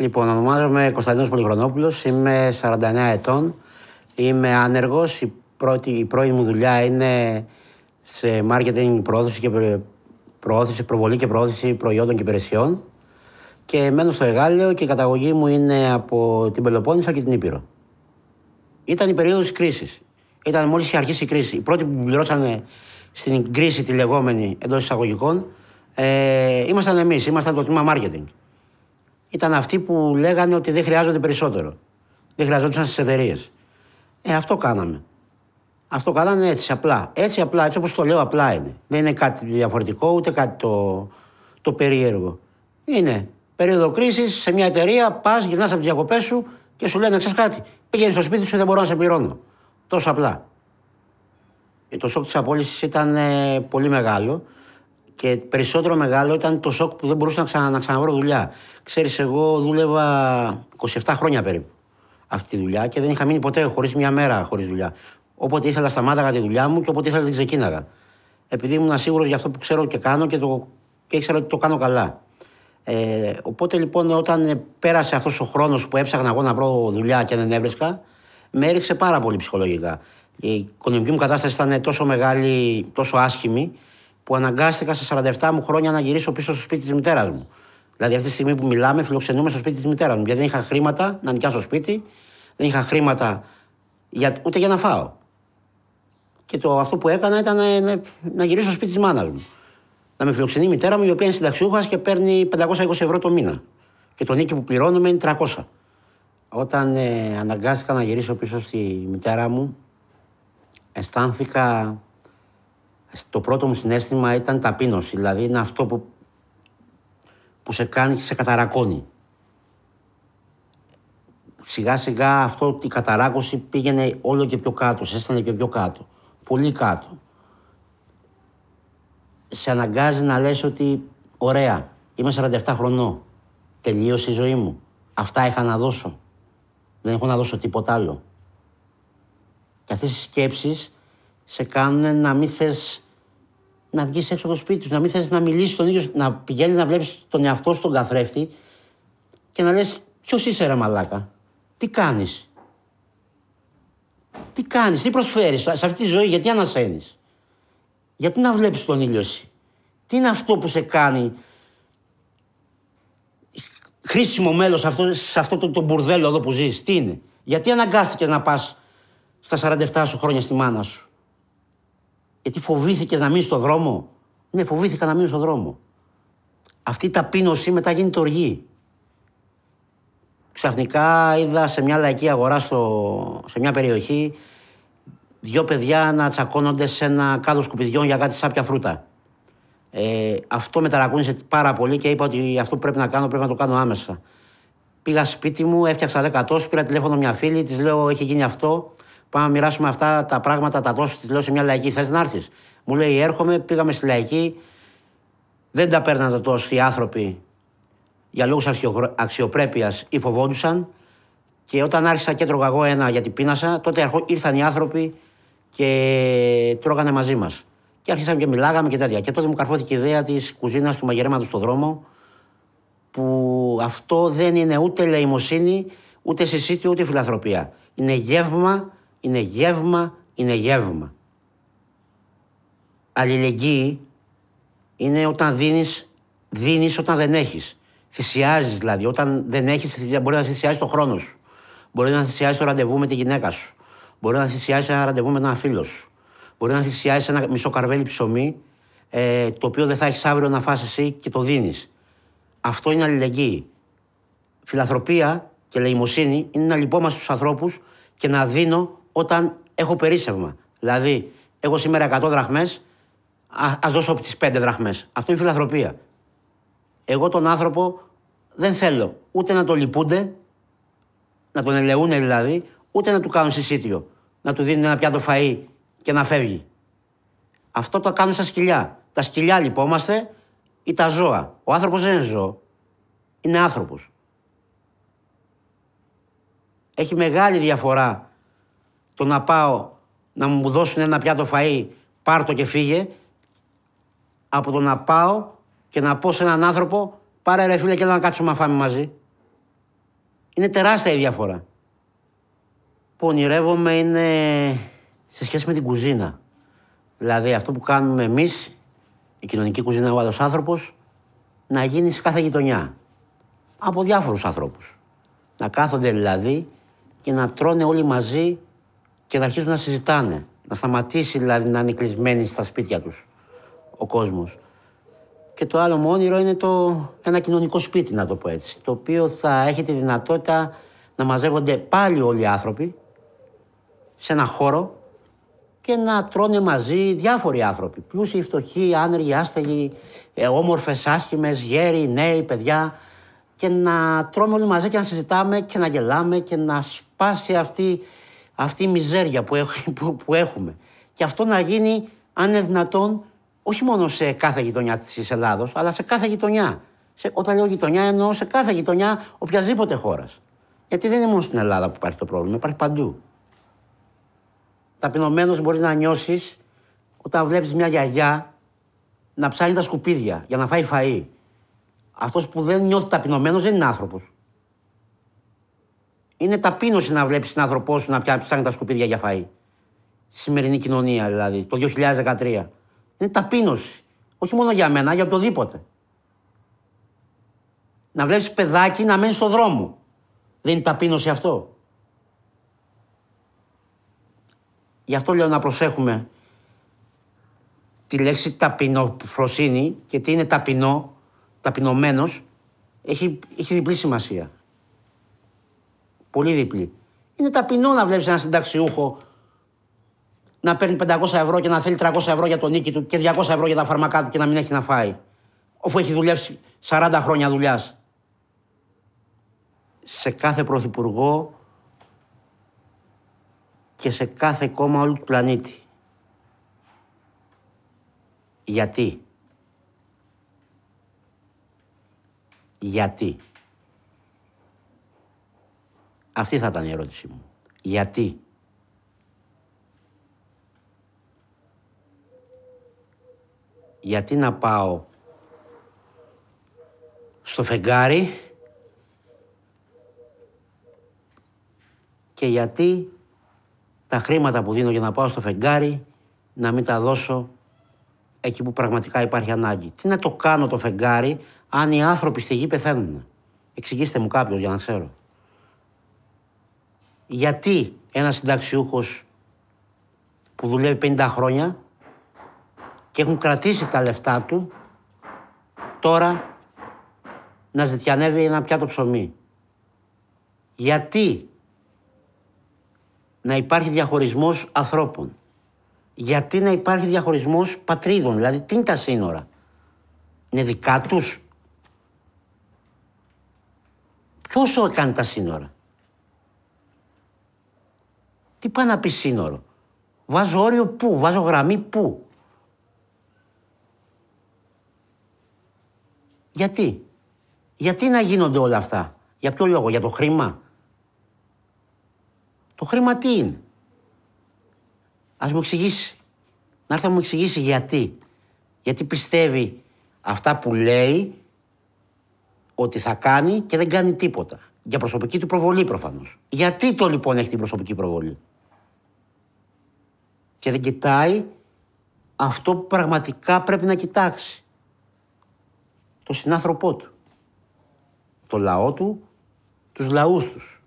Λοιπόν, ονομάζομαι Κωνσταντίνος Πολυγρονόπουλος, είμαι 49 ετών, είμαι άνεργος, η, πρώτη, η μου δουλειά είναι σε marketing προώθηση και προώθηση, προβολή και προώθηση προϊόντων και υπηρεσιών και μένω στο Εγάλιο και η καταγωγή μου είναι από την Πελοπόννησο και την Ήπειρο. Ήταν η περίοδος της κρίσης. Ήταν μόλις είχε αρχίσει η κρίση. Οι πρώτοι που πληρώσανε στην κρίση τη λεγόμενη εντός εισαγωγικών ε, ήμασταν εμείς, ήμασταν το τμήμα marketing ήταν αυτοί που λέγανε ότι δεν χρειάζονται περισσότερο. Δεν χρειαζόντουσαν στις εταιρείες. Ε, αυτό κάναμε. Αυτό κάνανε έτσι απλά. Έτσι απλά, έτσι όπως το λέω, απλά είναι. Δεν είναι κάτι διαφορετικό ούτε κάτι το, το περίεργο. Είναι περίοδο κρίσης σε μια εταιρεία, πας, γυρνάς από τις διακοπές σου και σου λένε: Ξέρεις κάτι, πήγαινε στο σπίτι σου, δεν μπορώ να σε πληρώνω. Τόσο απλά. Ε, το σοκ της απόλυσης ήταν ε, πολύ μεγάλο. Και περισσότερο μεγάλο ήταν το σοκ που δεν μπορούσα να, να ξαναβρω δουλειά. Ξέρεις, εγώ δούλευα 27 χρόνια περίπου αυτή τη δουλειά και δεν είχα μείνει ποτέ χωρίς μια μέρα χωρίς δουλειά. Όποτε ήθελα, σταμάταγα τη δουλειά μου και όποτε ήθελα, την ξεκίναγα. Επειδή ήμουν σίγουρο για αυτό που ξέρω και κάνω και, το, και ήξερα ότι το κάνω καλά. Ε, οπότε λοιπόν, όταν πέρασε αυτός ο χρόνος που έψαχνα εγώ να βρω δουλειά και δεν έβρισκα, με έριξε πάρα πολύ ψυχολογικά. Η οικονομική μου κατάσταση ήταν τόσο μεγάλη, τόσο άσχημη, που αναγκάστηκα στα 47 μου χρόνια να γυρίσω πίσω στο σπίτι της μητέρας μου. Δηλαδή, αυτή τη στιγμή που μιλάμε, φιλοξενούμε στο σπίτι της μητέρας μου. Γιατί δεν είχα χρήματα να νοικιάσω σπίτι, δεν είχα χρήματα για, ούτε για να φάω. Και το, αυτό που έκανα ήταν ε, να, γυρίσω στο σπίτι της μάνας μου. Να με φιλοξενεί η μητέρα μου, η οποία είναι συνταξιούχας και παίρνει 520 ευρώ το μήνα. Και το νίκη που πληρώνουμε είναι 300. Όταν ε, αναγκάστηκα να γυρίσω πίσω στη μητέρα μου, αισθάνθηκα το πρώτο μου συνέστημα ήταν ταπείνωση. Δηλαδή είναι αυτό που, που σε κάνει και σε καταρακώνει. Σιγά σιγά αυτό η καταράκωση πήγαινε όλο και πιο κάτω, σε έστειλε και πιο κάτω. Πολύ κάτω. Σε αναγκάζει να λες ότι ωραία, είμαι 47 χρονών. Τελείωσε η ζωή μου. Αυτά είχα να δώσω. Δεν έχω να δώσω τίποτα άλλο. Και αυτές οι σκέψεις σε κάνουν να μην θες να βγεις έξω από το σπίτι σου, να μην θες να μιλήσεις τον ίδιο, να πηγαίνεις να βλέπεις τον εαυτό σου τον καθρέφτη και να λες: Ποιος είσαι, ρε Μαλάκα, τι κάνεις. Τι κάνεις, τι προσφέρεις σε αυτή τη ζωή, γιατί ανασένεις. Γιατί να βλέπεις τον ήλιο σου. Τι είναι αυτό που σε κάνει χρήσιμο μέλος σε αυτό, σε αυτό το, το μπουρδέλο εδώ που ζεις, τι είναι. Γιατί αναγκάστηκες να πας στα 47 σου χρόνια στη μάνα σου. Γιατί φοβήθηκες να μείνεις στον δρόμο. Ναι, φοβήθηκα να μείνω στον δρόμο. Αυτή η ταπείνωση μετά γίνεται οργή. Ξαφνικά είδα σε μια λαϊκή αγορά, στο, σε μια περιοχή, δύο παιδιά να τσακώνονται σε ένα κάδο σκουπιδιών για κάτι σάπια φρούτα. Ε, αυτό με ταρακούνησε πάρα πολύ και είπα ότι αυτό που πρέπει να κάνω πρέπει να το κάνω άμεσα. Πήγα σπίτι μου, έφτιαξα 10 τόσου, πήρα τηλέφωνο μια φίλη, της λέω: Έχει γίνει αυτό. Πάμε να μοιράσουμε αυτά τα πράγματα, τα δώσεις τη λέω σε μια λαϊκή. Θες να έρθεις. Μου λέει, έρχομαι, πήγαμε στη λαϊκή. Δεν τα παίρνανε τόσο οι άνθρωποι για λόγους αξιοπρέπεια ή φοβόντουσαν. Και όταν άρχισα και τρώγα εγώ ένα γιατί πείνασα, τότε ήρθαν οι άνθρωποι και τρώγανε μαζί μας. Και άρχισαμε και μιλάγαμε και τέτοια. Και τότε μου καρφώθηκε η ιδέα της κουζίνας του μαγειρέματος στον δρόμο, που αυτό δεν είναι ούτε λαιμοσύνη, ούτε συσίτιο, ούτε φιλανθρωπία. Είναι γεύμα είναι γεύμα, είναι γεύμα. Αλληλεγγύη είναι όταν δίνεις, δίνεις όταν δεν έχεις. Θυσιάζεις δηλαδή. Όταν δεν έχεις, μπορεί να θυσιάζεις τον χρόνο σου. Μπορεί να θυσιάσει το ραντεβού με τη γυναίκα σου. Μπορεί να θυσιάσει ένα ραντεβού με έναν φίλο σου. Μπορεί να θυσιάσει ένα μισό καρβέλι ψωμί, ε, το οποίο δεν θα έχεις αύριο να φας εσύ και το δίνεις. Αυτό είναι αλληλεγγύη. Φιλαθροπία και λαιμοσύνη είναι να λυπόμαστε τους ανθρώπους και να δίνω όταν έχω περίσσευμα. Δηλαδή, έχω σήμερα 100 δραχμές, α δώσω τις 5 δραχμές. Αυτό είναι φιλανθρωπία. Εγώ τον άνθρωπο δεν θέλω ούτε να τον λυπούνται, να τον ελεούν δηλαδή, ούτε να του κάνουν συσίτιο. Να του δίνουν ένα πιάτο φαΐ και να φεύγει. Αυτό το κάνουν στα σκυλιά. Τα σκυλιά λυπόμαστε ή τα ζώα. Ο άνθρωπος δεν είναι ζώο. Είναι άνθρωπος. Έχει μεγάλη διαφορά το να πάω να μου δώσουν ένα πιάτο φαΐ, πάρ το και φύγε, από το να πάω και να πω σε έναν άνθρωπο, πάρε ρε φίλε και να κάτσουμε να φάμε μαζί. Είναι τεράστια η διαφορά. Που ονειρεύομαι είναι σε σχέση με την κουζίνα. Δηλαδή αυτό που κάνουμε εμείς, η κοινωνική κουζίνα, ο άλλος άνθρωπος, να γίνει σε κάθε γειτονιά. Από διάφορους ανθρώπους. Να κάθονται δηλαδή και να τρώνε όλοι μαζί και να αρχίσουν να συζητάνε. Να σταματήσει δηλαδή να είναι κλεισμένοι στα σπίτια τους ο κόσμος. Και το άλλο μου όνειρο είναι το, ένα κοινωνικό σπίτι, να το πω έτσι. Το οποίο θα έχει τη δυνατότητα να μαζεύονται πάλι όλοι οι άνθρωποι σε ένα χώρο και να τρώνε μαζί διάφοροι άνθρωποι. Πλούσιοι, φτωχοί, άνεργοι, άστεγοι, ε, όμορφες, άσχημες, γέροι, νέοι, παιδιά. Και να τρώμε όλοι μαζί και να συζητάμε και να γελάμε και να σπάσει αυτή αυτή η μιζέρια που, που, που έχουμε. Και αυτό να γίνει, αν είναι δυνατόν, όχι μόνο σε κάθε γειτονιά της Ελλάδος, αλλά σε κάθε γειτονιά. Σε, όταν λέω γειτονιά, εννοώ σε κάθε γειτονιά οποιασδήποτε χώρας. Γιατί δεν είναι μόνο στην Ελλάδα που υπάρχει το πρόβλημα, υπάρχει παντού. Ταπεινωμένος μπορείς να νιώσεις όταν βλέπεις μια γιαγιά να ψάχνει τα σκουπίδια για να φάει φαΐ. Αυτός που δεν νιώθει ταπεινωμένος δεν είναι άνθρωπος. Είναι ταπείνωση να βλέπεις έναν άνθρωπό σου να πιάνει τα σκουπίδια για φαΐ. Σημερινή κοινωνία δηλαδή, το 2013. Είναι ταπείνωση. Όχι μόνο για μένα, για οποιοδήποτε. Να βλέπεις παιδάκι να μένει στον δρόμο. Δεν είναι ταπείνωση αυτό. Γι' αυτό λέω να προσέχουμε τη λέξη ταπεινοφροσύνη και τι είναι ταπεινό, ταπεινωμένος, έχει, έχει διπλή σημασία. Πολύ διπλή. Είναι ταπεινό να βλέπεις έναν συνταξιούχο να παίρνει 500 ευρώ και να θέλει 300 ευρώ για τον νίκη του και 200 ευρώ για τα φαρμακά του και να μην έχει να φάει. Όπου έχει δουλεύσει 40 χρόνια δουλειάς. Σε κάθε πρωθυπουργό και σε κάθε κόμμα όλου του πλανήτη. Γιατί. Γιατί. Αυτή θα ήταν η ερώτησή μου. Γιατί. Γιατί να πάω στο φεγγάρι και γιατί τα χρήματα που δίνω για να πάω στο φεγγάρι να μην τα δώσω εκεί που πραγματικά υπάρχει ανάγκη. Τι να το κάνω το φεγγάρι αν οι άνθρωποι στη γη πεθαίνουν. Εξηγήστε μου κάποιος για να ξέρω γιατί ένας συνταξιούχος που δουλεύει 50 χρόνια και έχουν κρατήσει τα λεφτά του, τώρα να ζητιανεύει ένα πιάτο ψωμί. Γιατί να υπάρχει διαχωρισμός ανθρώπων. Γιατί να υπάρχει διαχωρισμός πατρίδων, δηλαδή τι είναι τα σύνορα. Είναι δικά τους. Ποιος έκανε τα σύνορα. Τι πάει να πει σύνορο. Βάζω όριο πού, βάζω γραμμή πού. Γιατί. Γιατί να γίνονται όλα αυτά. Για ποιο λόγο, για το χρήμα. Το χρήμα τι είναι. Ας μου εξηγήσει. Να έρθει να μου εξηγήσει γιατί. Γιατί πιστεύει αυτά που λέει ότι θα κάνει και δεν κάνει τίποτα. Για προσωπική του προβολή προφανώς. Γιατί το λοιπόν έχει την προσωπική προβολή και δεν κοιτάει αυτό που πραγματικά πρέπει να κοιτάξει. Το συνάνθρωπό του, το λαό του, τους λαούς τους.